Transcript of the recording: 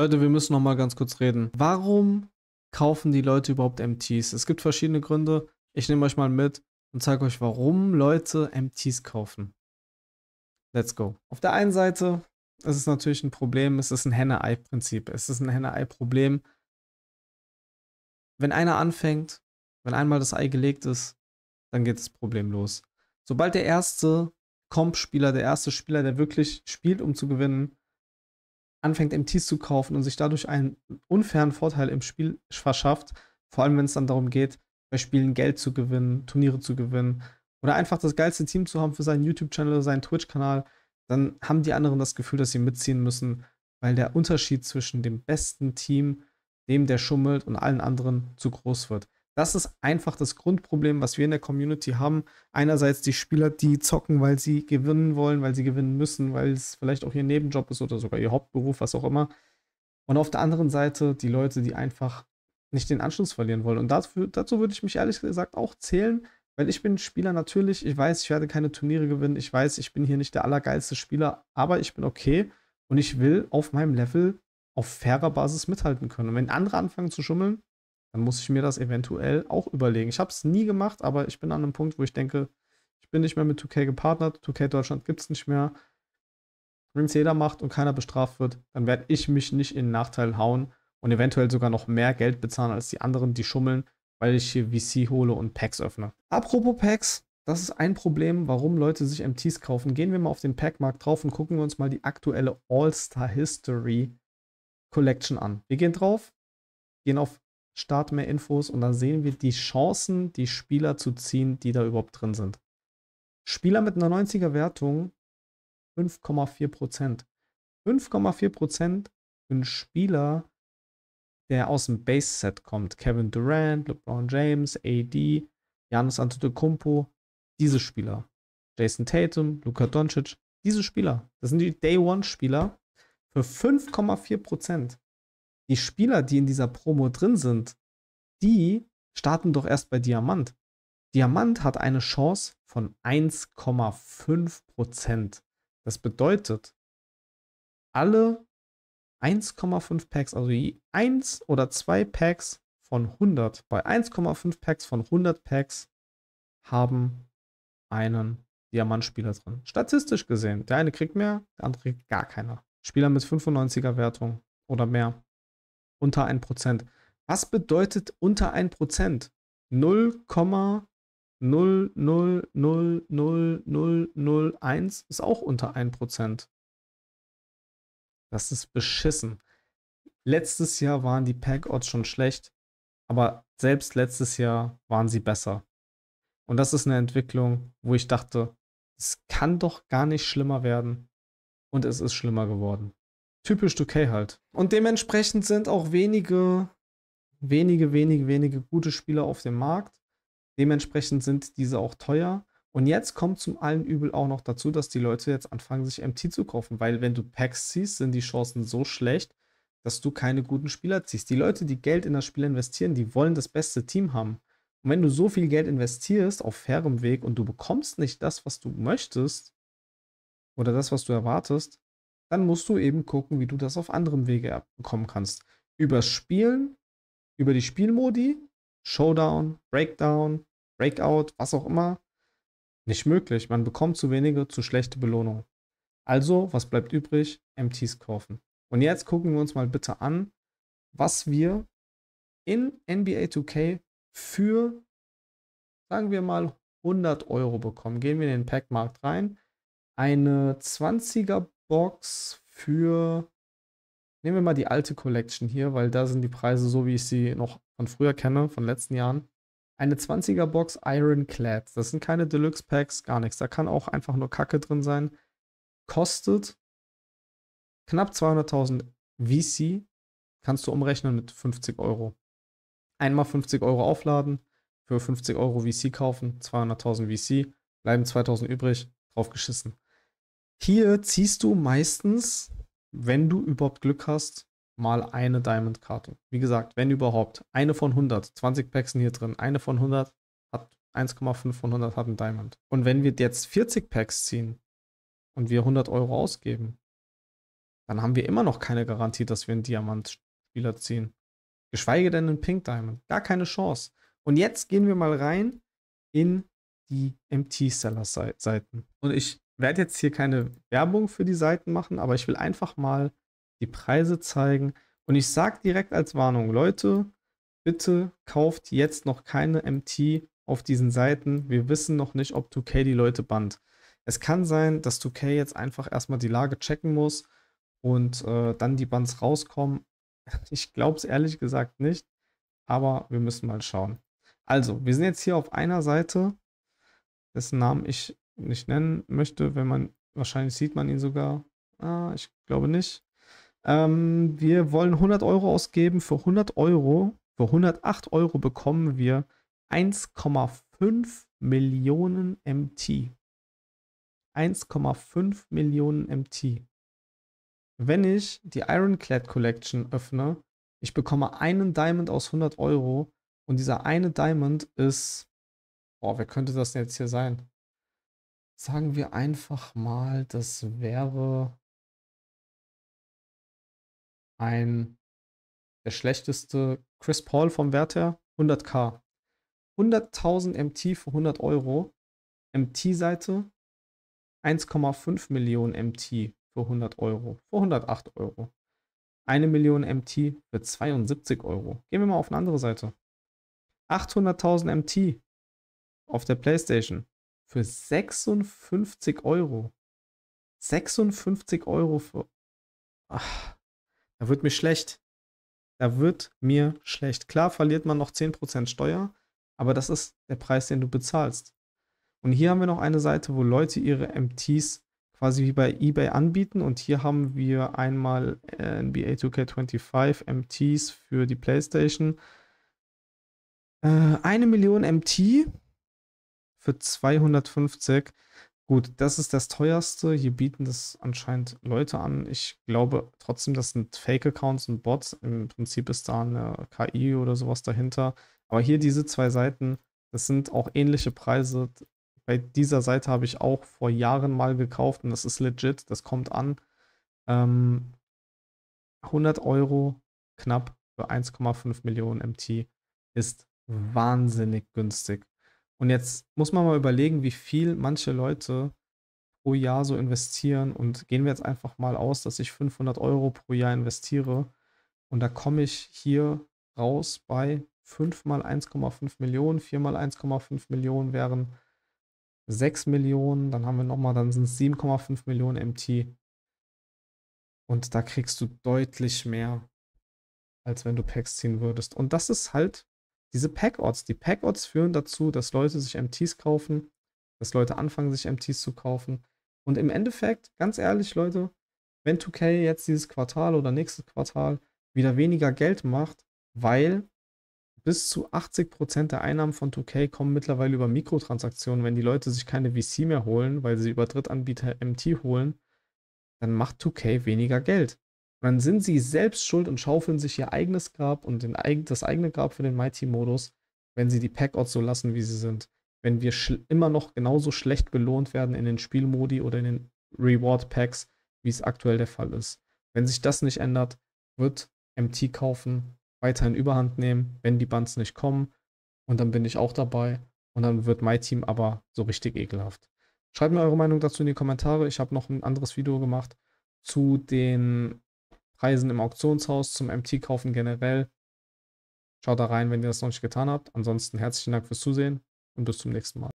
Leute, wir müssen noch mal ganz kurz reden. Warum kaufen die Leute überhaupt MTs? Es gibt verschiedene Gründe. Ich nehme euch mal mit und zeige euch, warum Leute MTs kaufen. Let's go. Auf der einen Seite ist es natürlich ein Problem, es ist ein Henne-Ei-Prinzip. Es ist ein Henne-Ei-Problem. Wenn einer anfängt, wenn einmal das Ei gelegt ist, dann geht es problemlos. Sobald der erste Comp-Spieler, der erste Spieler, der wirklich spielt, um zu gewinnen, anfängt, MTs zu kaufen und sich dadurch einen unfairen Vorteil im Spiel verschafft, vor allem wenn es dann darum geht, bei Spielen Geld zu gewinnen, Turniere zu gewinnen oder einfach das geilste Team zu haben für seinen YouTube-Channel oder seinen Twitch-Kanal, dann haben die anderen das Gefühl, dass sie mitziehen müssen, weil der Unterschied zwischen dem besten Team, dem der schummelt und allen anderen zu groß wird. Das ist einfach das Grundproblem, was wir in der Community haben. Einerseits die Spieler, die zocken, weil sie gewinnen wollen, weil sie gewinnen müssen, weil es vielleicht auch ihr Nebenjob ist oder sogar ihr Hauptberuf, was auch immer. Und auf der anderen Seite die Leute, die einfach nicht den Anschluss verlieren wollen. Und dafür, dazu würde ich mich ehrlich gesagt auch zählen, weil ich bin Spieler natürlich. Ich weiß, ich werde keine Turniere gewinnen. Ich weiß, ich bin hier nicht der allergeilste Spieler, aber ich bin okay und ich will auf meinem Level auf fairer Basis mithalten können. Und wenn andere anfangen zu schummeln, dann muss ich mir das eventuell auch überlegen. Ich habe es nie gemacht, aber ich bin an einem Punkt, wo ich denke, ich bin nicht mehr mit 2K gepartnert, 2K Deutschland gibt es nicht mehr. Wenn es jeder macht und keiner bestraft wird, dann werde ich mich nicht in den Nachteil hauen und eventuell sogar noch mehr Geld bezahlen als die anderen, die schummeln, weil ich hier VC hole und Packs öffne. Apropos Packs, das ist ein Problem, warum Leute sich MTs kaufen. Gehen wir mal auf den Packmarkt drauf und gucken wir uns mal die aktuelle All-Star History Collection an. Wir gehen drauf, gehen auf Start mehr Infos und dann sehen wir die Chancen, die Spieler zu ziehen, die da überhaupt drin sind. Spieler mit einer 90er Wertung 5,4%. 5,4% für einen Spieler, der aus dem Base-Set kommt. Kevin Durant, LeBron James, AD, Janis Antetokounmpo, diese Spieler. Jason Tatum, Luka Doncic, diese Spieler. Das sind die Day-One-Spieler für 5,4% die Spieler, die in dieser Promo drin sind, die starten doch erst bei Diamant. Diamant hat eine Chance von 1,5%. Das bedeutet, alle 1,5 Packs, also je 1 oder 2 Packs von 100, bei 1,5 Packs von 100 Packs haben einen Diamantspieler drin. Statistisch gesehen, der eine kriegt mehr, der andere kriegt gar keiner. Spieler mit 95er Wertung oder mehr unter 1%. Was bedeutet unter 1%? 0,0000001 ist auch unter 1%. Das ist beschissen. Letztes Jahr waren die Pack-Odds schon schlecht, aber selbst letztes Jahr waren sie besser. Und das ist eine Entwicklung, wo ich dachte, es kann doch gar nicht schlimmer werden. Und es ist schlimmer geworden typisch Duquet halt. Und dementsprechend sind auch wenige, wenige, wenige, wenige gute Spieler auf dem Markt. Dementsprechend sind diese auch teuer. Und jetzt kommt zum allen Übel auch noch dazu, dass die Leute jetzt anfangen, sich MT zu kaufen, weil wenn du Packs ziehst, sind die Chancen so schlecht, dass du keine guten Spieler ziehst. Die Leute, die Geld in das Spiel investieren, die wollen das beste Team haben. Und wenn du so viel Geld investierst auf fairem Weg und du bekommst nicht das, was du möchtest oder das, was du erwartest, dann musst du eben gucken, wie du das auf anderem Wege abbekommen kannst. Über Spielen, über die Spielmodi, Showdown, Breakdown, Breakout, was auch immer. Nicht möglich. Man bekommt zu wenige, zu schlechte Belohnungen. Also, was bleibt übrig? MTs kaufen. Und jetzt gucken wir uns mal bitte an, was wir in NBA 2K für, sagen wir mal, 100 Euro bekommen. Gehen wir in den Packmarkt rein. Eine 20er Box für. Nehmen wir mal die alte Collection hier, weil da sind die Preise so, wie ich sie noch von früher kenne, von letzten Jahren. Eine 20er Box Ironclad. Das sind keine Deluxe Packs, gar nichts. Da kann auch einfach nur Kacke drin sein. Kostet knapp 200.000 VC. Kannst du umrechnen mit 50 Euro. Einmal 50 Euro aufladen, für 50 Euro VC kaufen, 200.000 VC, bleiben 2.000 übrig, drauf geschissen. Hier ziehst du meistens, wenn du überhaupt Glück hast, mal eine Diamond-Karte. Wie gesagt, wenn überhaupt. Eine von 100. 20 Packs sind hier drin. Eine von 100 hat 1,5 von 100 hat einen Diamond. Und wenn wir jetzt 40 Packs ziehen und wir 100 Euro ausgeben, dann haben wir immer noch keine Garantie, dass wir einen Diamant-Spieler ziehen. Geschweige denn einen Pink Diamond. Gar keine Chance. Und jetzt gehen wir mal rein in die MT-Seller-Seiten. Und ich werde jetzt hier keine Werbung für die Seiten machen, aber ich will einfach mal die Preise zeigen. Und ich sage direkt als Warnung, Leute, bitte kauft jetzt noch keine MT auf diesen Seiten. Wir wissen noch nicht, ob 2K die Leute bannt. Es kann sein, dass 2K jetzt einfach erstmal die Lage checken muss und äh, dann die Bands rauskommen. Ich glaube es ehrlich gesagt nicht, aber wir müssen mal schauen. Also, wir sind jetzt hier auf einer Seite, dessen Namen ich nicht nennen möchte, wenn man, wahrscheinlich sieht man ihn sogar. Ah, ich glaube nicht. Ähm, wir wollen 100 Euro ausgeben. Für 100 Euro, für 108 Euro bekommen wir 1,5 Millionen MT. 1,5 Millionen MT. Wenn ich die Ironclad Collection öffne, ich bekomme einen Diamond aus 100 Euro und dieser eine Diamond ist, boah, wer könnte das denn jetzt hier sein? Sagen wir einfach mal, das wäre ein der schlechteste Chris Paul vom Wert her, 100k. 100.000 MT für 100 Euro. MT-Seite 1,5 Millionen MT für 100 Euro, für 108 Euro. 1 Million MT für 72 Euro. Gehen wir mal auf eine andere Seite. 800.000 MT auf der PlayStation für 56 Euro. 56 Euro für. Ach, da wird mir schlecht. Da wird mir schlecht. Klar verliert man noch 10% Steuer, aber das ist der Preis, den du bezahlst. Und hier haben wir noch eine Seite, wo Leute ihre MTs quasi wie bei eBay anbieten. Und hier haben wir einmal NBA 2K25 MTs für die PlayStation. Äh, eine Million MT für 250. Gut, das ist das teuerste. Hier bieten das anscheinend Leute an. Ich glaube trotzdem, das sind Fake-Accounts und Bots. Im Prinzip ist da eine KI oder sowas dahinter. Aber hier diese zwei Seiten, das sind auch ähnliche Preise. Bei dieser Seite habe ich auch vor Jahren mal gekauft und das ist legit, das kommt an. Ähm, 100 Euro knapp für 1,5 Millionen MT ist wahnsinnig günstig. Und jetzt muss man mal überlegen, wie viel manche Leute pro Jahr so investieren. Und gehen wir jetzt einfach mal aus, dass ich 500 Euro pro Jahr investiere. Und da komme ich hier raus bei 5 mal 1,5 Millionen. 4 mal 1,5 Millionen wären 6 Millionen. Dann haben wir nochmal, dann sind es 7,5 Millionen MT. Und da kriegst du deutlich mehr, als wenn du Packs ziehen würdest. Und das ist halt diese Pack-Odds. Die Pack-Odds führen dazu, dass Leute sich MTs kaufen, dass Leute anfangen, sich MTs zu kaufen. Und im Endeffekt, ganz ehrlich, Leute, wenn 2K jetzt dieses Quartal oder nächstes Quartal wieder weniger Geld macht, weil bis zu 80% der Einnahmen von 2K kommen mittlerweile über Mikrotransaktionen. Wenn die Leute sich keine VC mehr holen, weil sie über Drittanbieter MT holen, dann macht 2K weniger Geld. Und dann sind sie selbst schuld und schaufeln sich ihr eigenes Grab und den, das eigene Grab für den Mighty-Modus, wenn sie die Pack-Odds so lassen, wie sie sind. Wenn wir immer noch genauso schlecht belohnt werden in den Spielmodi oder in den Reward-Packs, wie es aktuell der Fall ist. Wenn sich das nicht ändert, wird MT kaufen weiterhin überhand nehmen, wenn die Buns nicht kommen. Und dann bin ich auch dabei. Und dann wird mein Team aber so richtig ekelhaft. Schreibt mir eure Meinung dazu in die Kommentare. Ich habe noch ein anderes Video gemacht zu den Reisen im Auktionshaus, zum MT-Kaufen generell. Schaut da rein, wenn ihr das noch nicht getan habt. Ansonsten herzlichen Dank fürs Zusehen und bis zum nächsten Mal.